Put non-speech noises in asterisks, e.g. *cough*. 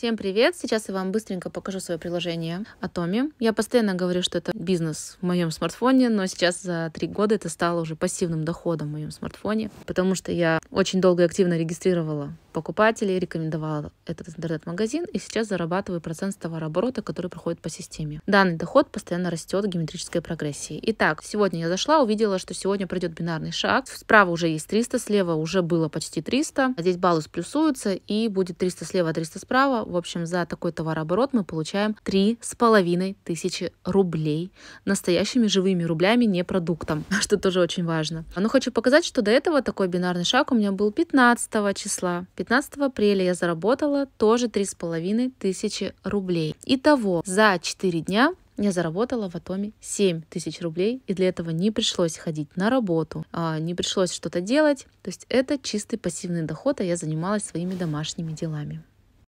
Всем привет! Сейчас я вам быстренько покажу свое приложение Atomi. Я постоянно говорю, что это бизнес в моем смартфоне, но сейчас за три года это стало уже пассивным доходом в моем смартфоне, потому что я очень долго и активно регистрировала покупателей, рекомендовал этот интернет-магазин и сейчас зарабатываю процент с товарооборота, который проходит по системе. Данный доход постоянно растет в геометрической прогрессии. Итак, сегодня я зашла, увидела, что сегодня пройдет бинарный шаг. Справа уже есть 300, слева уже было почти 300. А здесь баллы сплюсуются и будет 300 слева, 300 справа. В общем, за такой товарооборот мы получаем 3,5 тысячи рублей настоящими живыми рублями, не продуктом, *laughs* что тоже очень важно. Но хочу показать, что до этого такой бинарный шаг у меня был 15 числа. 15 апреля я заработала тоже 3,5 тысячи рублей. Итого за 4 дня я заработала в Атоме 7 тысяч рублей, и для этого не пришлось ходить на работу, а, не пришлось что-то делать. То есть это чистый пассивный доход, а я занималась своими домашними делами.